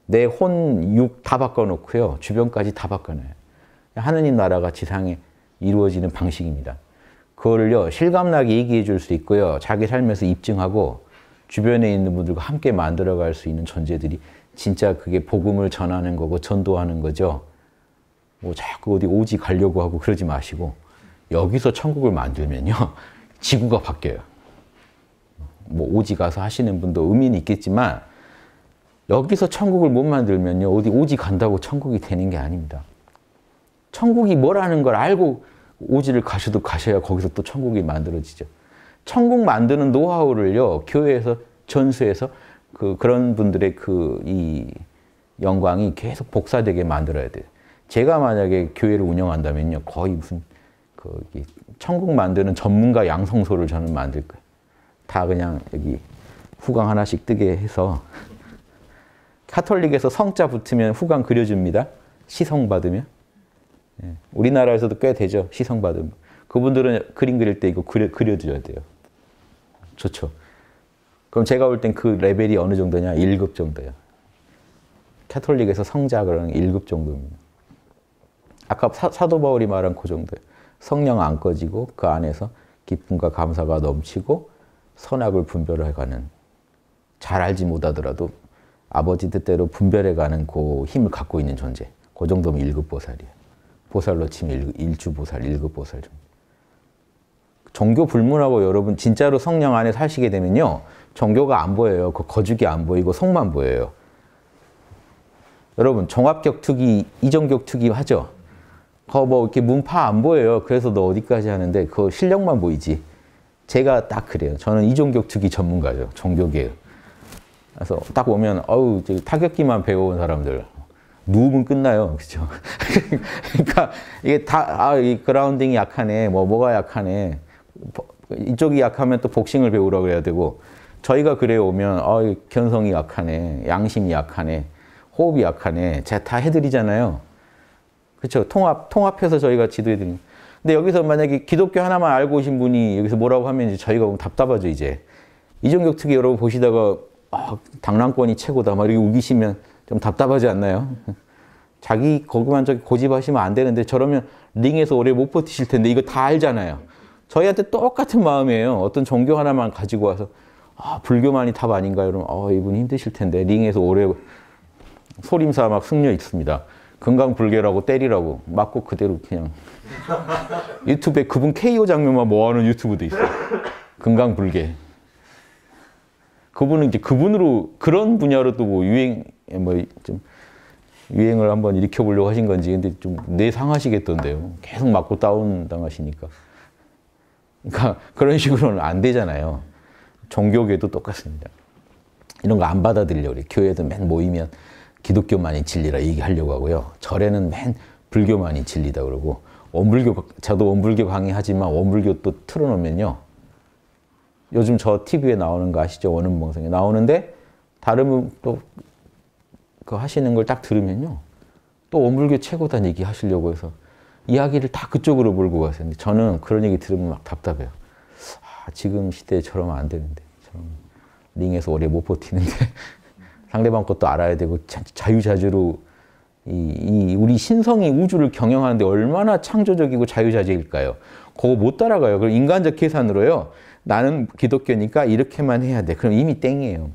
내 혼 육 다 바꿔놓고요 주변까지 다 바꿔놔요. 하느님 나라가 지상에 이루어지는 방식입니다. 그거요 실감나게 얘기해 줄 수 있고요 자기 삶에서 입증하고 주변에 있는 분들과 함께 만들어갈 수 있는 존재들이 진짜 그게 복음을 전하는 거고 전도하는 거죠. 뭐 자꾸 어디 오지 가려고 하고 그러지 마시고 여기서 천국을 만들면요 지구가 바뀌어요. 뭐 오지 가서 하시는 분도 의미는 있겠지만 여기서 천국을 못 만들면요 어디 오지 간다고 천국이 되는 게 아닙니다. 천국이 뭐라는 걸 알고 오지를 가셔도 가셔야 거기서 또 천국이 만들어지죠. 천국 만드는 노하우를요 교회에서 전수해서 그 그런 분들의 그 이 영광이 계속 복사되게 만들어야 돼요. 제가 만약에 교회를 운영한다면요. 거의 무슨 거기 그 천국 만드는 전문가 양성소를 저는 만들 거예요. 다 그냥 여기 후광 하나씩 뜨게 해서 카톨릭에서 성자 붙으면 후광 그려줍니다. 시성 받으면. 예. 우리나라에서도 꽤 되죠. 시성 받으면. 그분들은 그림 그릴 때 이거 그려, 그려줘야 돼요. 좋죠. 그럼 제가 볼 땐 그 레벨이 어느 정도냐? 1급 정도예요. 캐톨릭에서 성자 그러는 1급 정도입니다. 아까 사, 도 바울이 말한 고정도예 그 성령 안 꺼지고 그 안에서 기쁨과 감사가 넘치고 선악을 분별해가는 잘 알지 못하더라도 아버지 뜻대로 분별해가는 그 힘을 갖고 있는 존재. 그 정도면 1급 보살이에요. 보살로 치면 1, 주 보살, 1급 보살 정도. 종교 불문하고 여러분 진짜로 성령 안에 사시게 되면요. 종교가 안 보여요. 그 거죽이 안 보이고 속만 보여요. 여러분 종합격투기, 이전격투기 하죠? 뭐 이렇게 문파 안 보여요. 그래서 너 어디까지 하는데 그 실력만 보이지. 제가 딱 그래요. 저는 이종격 투기 전문가죠. 종교계. 그래서 딱 보면 어우 타격기만 배워온 사람들 누우면 끝나요. 그렇죠? 그러니까 이게 다 아 이 그라운딩이 약하네. 뭐 뭐가 약하네. 이쪽이 약하면 또 복싱을 배우라고 해야 되고 저희가 그래 오면 어, 견성이 약하네. 양심이 약하네. 호흡이 약하네. 제가 다 해드리잖아요. 그렇죠. 통합 통합해서 저희가 지도해 드린. 근데 여기서 만약에 기독교 하나만 알고 오신 분이 여기서 뭐라고 하면 이제 저희가 답답하죠 이제. 이종격 특위 여러분 보시다가 아, 당랑권이 최고다 막 이렇게 우기시면 좀 답답하지 않나요? 자기 거기만 저기 고집하시면 안 되는데 저러면 링에서 오래 못 버티실 텐데 이거 다 알잖아요. 저희한테 똑같은 마음이에요. 어떤 종교 하나만 가지고 와서 아, 불교만이 답 아닌가요? 그러면 아, 어, 이분 힘드실 텐데 링에서 오래 소림사 막 승려 있습니다. 건강 불개라고 때리라고 맞고 그대로 그냥 유튜브에 그분 KO 장면만 모아놓은 유튜브도 있어요. 건강 불개. 그분은 이제 그분으로 그런 분야로 또뭐 유행 뭐 좀 유행을 한번 일으켜 보려고 하신 건지 근데 좀 내상하시겠던데요. 계속 맞고 다운 당하시니까. 그러니까 그런 식으로는 안 되잖아요. 종교계도 똑같습니다. 이런 거 안 받아들이려고 교회도 맨 모이면 기독교만이 진리라 얘기하려고 하고요. 절에는 맨 불교만이 진리다 그러고 원불교 저도 원불교 강의하지만 원불교 또 틀어놓으면요. 요즘 저 TV에 나오는 거 아시죠? 원음방송에 나오는데 다른 또그 하시는 걸 딱 들으면요. 또 원불교 최고단 얘기 하시려고 해서 이야기를 다 그쪽으로 몰고 가세요. 저는 그런 얘기 들으면 막 답답해요. 아, 지금 시대에 저러면 안 되는데. 저러 링에서 오래 못 버티는데. 상대방 것도 알아야 되고 자유자재로 이, 이, 우리 신성이 우주를 경영하는데 얼마나 창조적이고 자유자재일까요? 그거 못 따라가요. 그럼 인간적 계산으로요. 나는 기독교니까 이렇게만 해야 돼. 그럼 이미 땡이에요.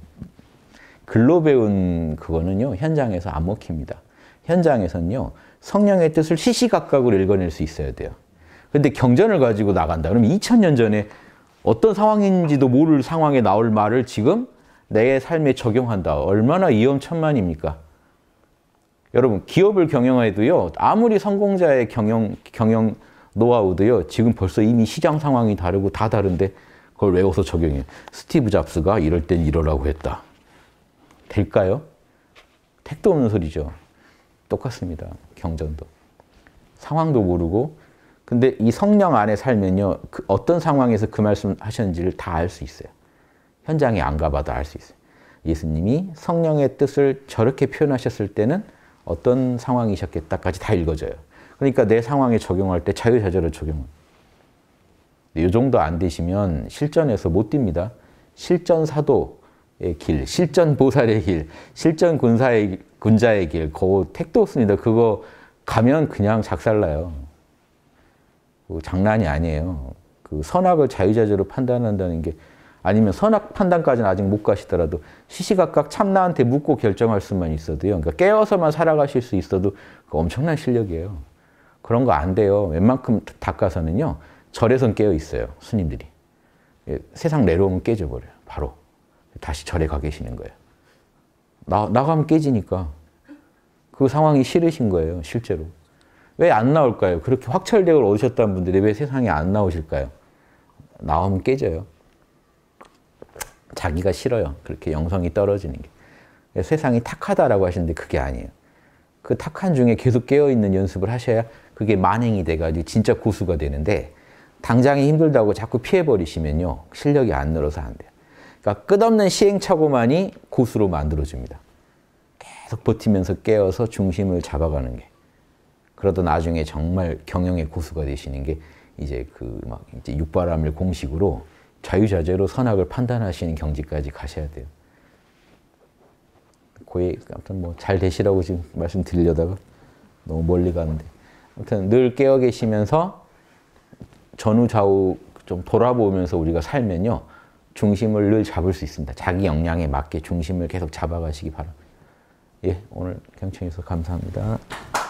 글로 배운 그거는요. 현장에서 안 먹힙니다. 현장에서는요. 성령의 뜻을 시시각각으로 읽어낼 수 있어야 돼요. 근데 경전을 가지고 나간다. 그럼 2 0년 전에 어떤 상황인지도 모를 상황에 나올 말을 지금 내 삶에 적용한다. 얼마나 위험천만입니까? 여러분, 기업을 경영해도요, 아무리 성공자의 경영, 경영 노하우도요, 지금 벌써 이미 시장 상황이 다르고 다 다른데, 그걸 외워서 적용해. 스티브 잡스가 이럴 땐 이러라고 했다. 될까요? 택도 없는 소리죠. 똑같습니다. 경전도. 상황도 모르고. 근데 이 성령 안에 살면요, 그 어떤 상황에서 그 말씀 하셨는지를 다 알 수 있어요. 현장에 안 가봐도 알 수 있어요. 예수님이 성령의 뜻을 저렇게 표현하셨을 때는 어떤 상황이셨겠다까지 다 읽어져요. 그러니까 내 상황에 적용할 때 자유자재로 적용. 이 정도 안 되시면 실전에서 못 뜁니다. 실전 사도의 길, 실전 보살의 길, 실전 군사의 군자의 길, 그 택도 없습니다. 그거 가면 그냥 작살나요. 장난이 아니에요. 그 선악을 자유자재로 판단한다는 게 아니면 선악 판단까지는 아직 못 가시더라도 시시각각 참나한테 묻고 결정할 수만 있어도요. 그러니까 깨어서만 살아가실 수 있어도 엄청난 실력이에요. 그런 거 안 돼요. 웬만큼 닦아서는요. 절에선 깨어 있어요. 스님들이. 예, 세상 내려오면 깨져버려요. 바로. 다시 절에 가 계시는 거예요. 나, 나가면 깨지니까. 그 상황이 싫으신 거예요. 실제로. 왜 안 나올까요? 그렇게 확철대오를 얻으셨다는 분들이 왜 세상에 안 나오실까요? 나오면 깨져요. 자기가 싫어요. 그렇게 영성이 떨어지는 게. 세상이 탁하다라고 하시는데 그게 아니에요. 그 탁한 중에 계속 깨어있는 연습을 하셔야 그게 만행이 돼가지고 진짜 고수가 되는데 당장에 힘들다고 자꾸 피해버리시면요. 실력이 안 늘어서 안 돼요. 그러니까 끝없는 시행착오만이 고수로 만들어줍니다. 계속 버티면서 깨어서 중심을 잡아가는 게. 그러다 나중에 정말 경영의 고수가 되시는 게 이제 그 막 이제 육바람을 공식으로 자유자재로 선악을 판단하시는 경지까지 가셔야 돼요. 고의 아무튼 뭐 잘 되시라고 지금 말씀드리려다가 너무 멀리 가는데 아무튼 늘 깨어 계시면서 전후좌우 좀 돌아보면서 우리가 살면요 중심을 늘 잡을 수 있습니다. 자기 역량에 맞게 중심을 계속 잡아가시기 바랍니다. 예, 오늘 경청해서 감사합니다.